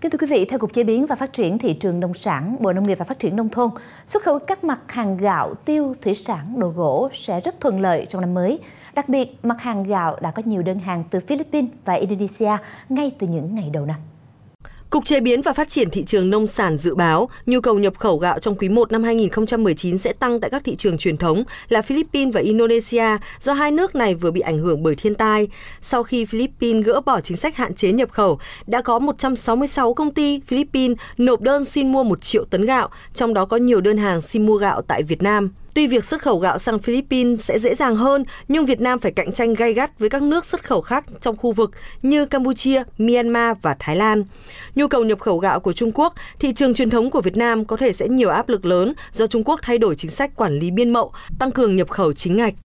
Kính thưa quý vị, theo Cục Chế biến và Phát triển Thị trường Nông sản, Bộ Nông nghiệp và Phát triển Nông thôn, xuất khẩu các mặt hàng gạo, tiêu, thủy sản, đồ gỗ sẽ rất thuận lợi trong năm mới. Đặc biệt, mặt hàng gạo đã có nhiều đơn hàng từ Philippines và Indonesia ngay từ những ngày đầu năm. Cục Chế biến và Phát triển thị trường nông sản dự báo nhu cầu nhập khẩu gạo trong quý 1 năm 2019 sẽ tăng tại các thị trường truyền thống là Philippines và Indonesia do hai nước này vừa bị ảnh hưởng bởi thiên tai. Sau khi Philippines gỡ bỏ chính sách hạn chế nhập khẩu, đã có 166 công ty Philippines nộp đơn xin mua 1 triệu tấn gạo, trong đó có nhiều đơn hàng xin mua gạo tại Việt Nam. Tuy việc xuất khẩu gạo sang Philippines sẽ dễ dàng hơn, nhưng Việt Nam phải cạnh tranh gay gắt với các nước xuất khẩu khác trong khu vực như Campuchia, Myanmar và Thái Lan. Nhu cầu nhập khẩu gạo của Trung Quốc, thị trường truyền thống của Việt Nam có thể sẽ nhiều áp lực lớn do Trung Quốc thay đổi chính sách quản lý biên mậu, tăng cường nhập khẩu chính ngạch.